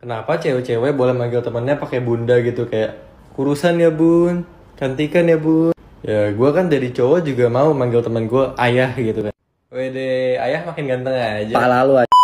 kenapa cewek-cewek boleh manggil temannya pakai bunda gitu kayak kurusan ya bun cantikan ya bun ya gue kan dari cowok juga mau manggil teman gue ayah gitu kan wede ayah makin ganteng aja pak lalu. aja